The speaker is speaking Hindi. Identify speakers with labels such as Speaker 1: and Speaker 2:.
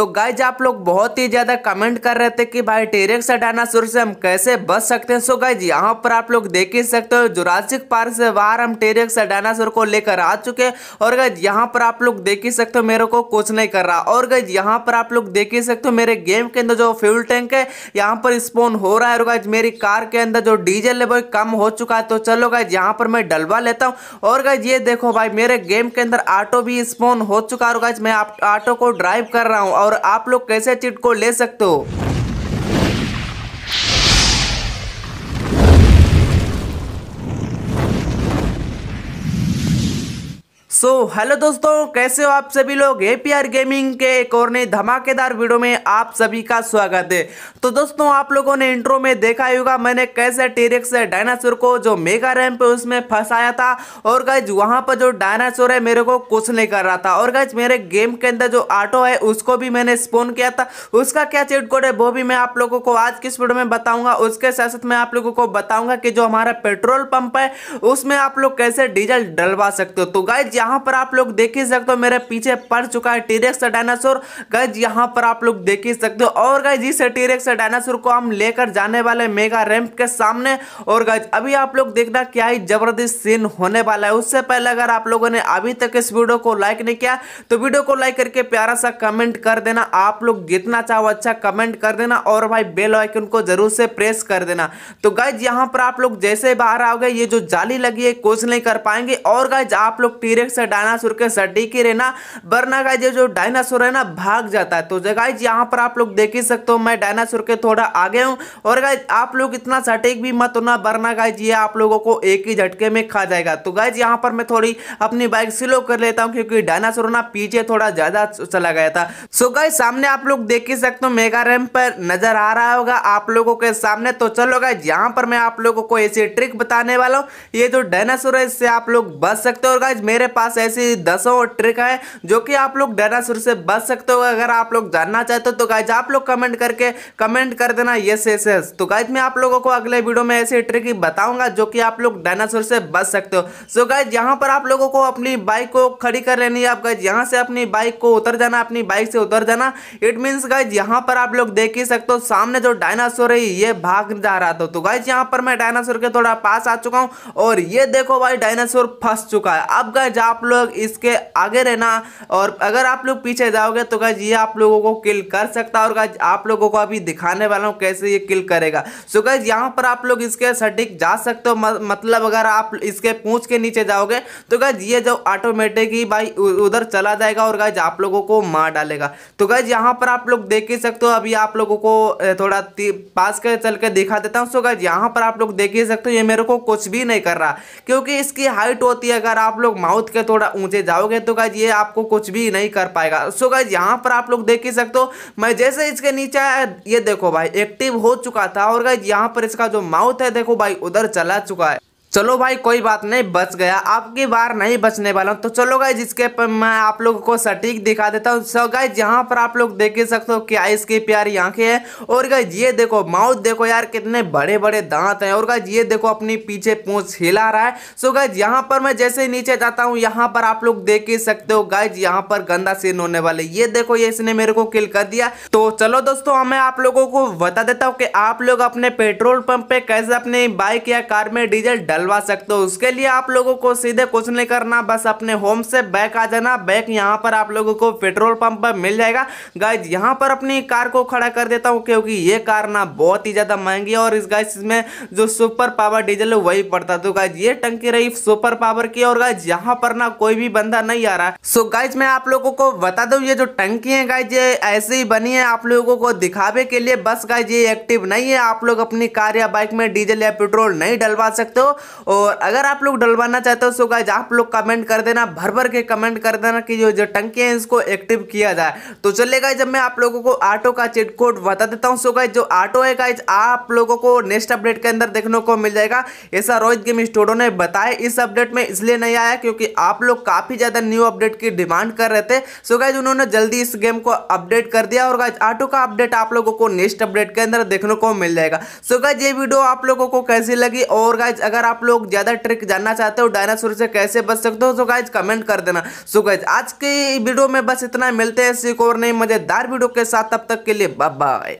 Speaker 1: तो गाइज आप लोग बहुत ही ज़्यादा कमेंट कर रहे थे कि भाई टेरेक्स डायनासोर से हम कैसे बच सकते हैं सो गाइज यहाँ पर आप लोग देख ही सकते हो जुरासिक पार्क से बाहर हम टेरेक्स डायनासोर को लेकर आ चुके हैं और गाइज यहाँ पर आप लोग देख ही सकते हो मेरे को कुछ नहीं कर रहा और गाइज यहाँ पर आप लोग देख ही सकते हो मेरे गेम के अंदर जो फ्यूल टैंक है यहाँ पर स्पोन हो रहा है और गाइज मेरी कार के अंदर जो डीजल है वो कम हो चुका है तो चलो गाइज यहाँ पर मैं डलवा लेता हूँ और गाइज ये देखो भाई मेरे गेम के अंदर ऑटो भी स्पोन हो चुका है और गाइज मैं ऑटो को ड्राइव कर रहा हूँ और और आप लोग कैसे चिट को ले सकते हो सो so, हेलो दोस्तों कैसे हो आप सभी लोग आर गेमिंग के एक और नई धमाकेदार वीडियो में आप सभी का स्वागत है तो दोस्तों आप लोगों ने इंट्रो में देखा ही होगा मैंने कैसे टीरेक्स डायनासोर को जो मेगा रैम पे उसमें फंसाया था और गैज वहां पर जो डायनासोर है मेरे को कुछ नहीं कर रहा था और गज मेरे गेम के अंदर जो ऑटो है उसको भी मैंने स्पोन किया था उसका क्या चेट कोड है वो भी मैं आप लोगों को आज किस वीडियो में बताऊंगा उसके साथ साथ मैं आप लोगों को बताऊंगा कि जो हमारा पेट्रोल पंप है उसमें आप लोग कैसे डीजल डलवा सकते हो तो गाइज यहाँ यहाँ पर आप लोग देख ही सकते हो मेरे पीछे पड़ चुका है टीरेक्स डायनासोर गज यहाँ पर आप लोग देख ही सकते हो और गज इस टीरेक्स डायनासोर को हम लेकर जाने वाले मेगा रैंप के सामने और गज अभी आप लोग देखना क्या ही जबरदस्त सीन होने वाला है उससे पहले अगर आप लोगों ने अभी तक इस वीडियो को लाइक नहीं किया तो वीडियो को लाइक करके प्यारा सा कमेंट कर देना आप लोग जितना चाहो अच्छा कमेंट कर देना और भाई बेल आइकन को जरूर से प्रेस कर देना तो गज यहाँ पर आप लोग जैसे बाहर आओगे ये जो जाली लगी है कुछ नहीं कर पाएंगे और गज आप लोग टीरेक्स से डायनासोर के सड्डी की रहना वरना का जो डायनासोर है ना भाग जाता है तो गाइज यहाँ पर आप लोग देख ही सकते हो मैं डायनासोर के थोड़ा आगे हूँ और गाइज आप लोग इतना सटीक भी मत होना वरना गाइज ये आप लोगों को एक ही झटके में खा जाएगा तो गाइज यहाँ पर मैं थोड़ी अपनी बाइक स्लो कर लेता हूँ क्योंकि डायनासोर ना पीछे थोड़ा ज़्यादा चला गया था सो so गाइज सामने आप लोग देख ही सकते हो मेगा रैम पर नजर आ रहा होगा आप लोगों के सामने तो चलो गाइज यहाँ पर मैं आप लोगों को ऐसी ट्रिक बताने वाला हूँ ये जो डायनासोर है इससे आप लोग बच सकते हो और गाइज मेरे पास पास ऐसी दसों ट्रिक है जो कि आप लोग डायनासोर से बच सकते हो अगर आप लोग जानना चाहते हो तो गाइज आप लोग कमेंट करके कमेंट कर देना यस यस यस तो गाइज मैं आप लोगों को अगले वीडियो में ऐसी ट्रिक बताऊंगा जो कि आप लोग डायनासोर से बच सकते हो सो गाइज यहाँ पर आप लोगों को अपनी बाइक को खड़ी कर लेनी है आप गाइज यहाँ से अपनी बाइक को उतर जाना अपनी बाइक से उतर जाना इट मीन्स गाइज यहाँ पर आप लोग देख ही सकते हो सामने जो डायनासोर है ये भाग जा रहा था तो गाइज यहाँ पर मैं डायनासोर के थोड़ा पास आ चुका हूँ और ये देखो भाई डायनासोर फंस चुका है अब गाइज आप लोग इसके आगे रहना और अगर आप लोग पीछे जाओगे तो गाइज ये आप लोगों को किल कर सकता है और गाइज आप लोगों को अभी दिखाने वाला हूँ कैसे ये किल करेगा सो गाइज यहाँ पर आप लोग इसके सटीक जा सकते हो मतलब अगर आप इसके पूछ के नीचे जाओगे तो गाइज ये जो ऑटोमेटिक ही भाई उधर चला जाएगा और गाइज आप लोगों को मार डालेगा तो गाइज यहाँ पर आप लोग देख ही सकते हो अभी आप लोगों को थोड़ा पास कर चल के दिखा देता हूँ सो गाइज यहाँ पर आप लोग देख ही सकते हो ये मेरे को कुछ भी नहीं कर रहा क्योंकि इसकी हाइट होती है अगर आप लोग माउथ के थोड़ा ऊंचे जाओगे तो गाइज ये आपको कुछ भी नहीं कर पाएगा सो गाइज यहाँ पर आप लोग देख ही सकते हो मैं जैसे इसके नीचे आया ये देखो भाई एक्टिव हो चुका था और गाइज यहाँ पर इसका जो माउथ है देखो भाई उधर चला चुका है चलो भाई कोई बात नहीं बच गया आपकी बार नहीं बचने वाला हूँ तो चलो गाई जिसके पर मैं आप लोगों को सटीक दिखा देता हूँ सो गाई यहाँ पर आप लोग देख ही सकते हो कि आइस की प्यारी आंखें हैं और गाई ये देखो माउथ देखो यार कितने बड़े बड़े दांत हैं और गाई ये देखो अपनी पीछे पूछ हिला रहा है सो गाई यहाँ पर मैं जैसे नीचे जाता हूँ यहाँ पर आप लोग देख ही सकते हो गाइज यहाँ पर गंदा सीन होने वाले ये देखो ये इसने मेरे को किल कर दिया तो चलो दोस्तों मैं आप लोगों को बता देता हूँ कि आप लोग अपने पेट्रोल पंप पे कैसे अपनी बाइक या कार में डीजल डाल डलवा सकते हो उसके लिए आप लोगों को सीधे कुछ नहीं करना बस अपने होम से बैक आ जाना बैक यहाँ पर आप लोगों को पेट्रोल पंप पर मिल जाएगा गाइज यहाँ पर अपनी कार को खड़ा कर देता हूँ क्योंकि ये कार ना बहुत ही ज़्यादा महंगी है और इस गाइज इसमें जो सुपर पावर डीजल है वही पड़ता तो गाइज ये टंकी रही सुपर पावर की और गाइज यहाँ पर ना कोई भी बंदा नहीं आ रहा सो गाइज मैं आप लोगों को बता दूँ ये जो टंकी है गाइज ये ऐसे ही बनी है आप लोगों को दिखावे के लिए बस गाइज ये एक्टिव नहीं है आप लोग अपनी कार या बाइक में डीजल या पेट्रोल नहीं डलवा सकते हो और अगर आप लोग डलवाना चाहते हो सो गाइज आप लोग कमेंट कर देना भर भर के कमेंट कर देना कि जो जो टंकी है इसको एक्टिव किया जाए तो चलेगा जब मैं आप लोगों को आटो का चिट कोड बता देता हूँ सो गाइज जो आटो है गाइज आप लोगों को नेक्स्ट अपडेट के अंदर देखने को मिल जाएगा ऐसा रोहित गेम स्टोरों ने बताया इस अपडेट में इसलिए नहीं आया क्योंकि आप लोग काफ़ी ज़्यादा न्यू अपडेट की डिमांड कर रहे थे सो गाइज उन्होंने जल्दी इस गेम को अपडेट कर दिया और गाइज आटो का अपडेट आप लोगों को नेक्स्ट अपडेट के अंदर देखने को मिल जाएगा सो गाइज ये वीडियो आप लोगों को कैसी लगी और गाइज अगर आप आप लोग ज़्यादा ट्रिक जानना चाहते हो डायनासोर से कैसे बच सकते हो तो गाइज कमेंट कर देना सो गाइज आज के वीडियो में बस इतना मिलते हैं सीख और नहीं मज़ेदार वीडियो के साथ तब तक के लिए बाय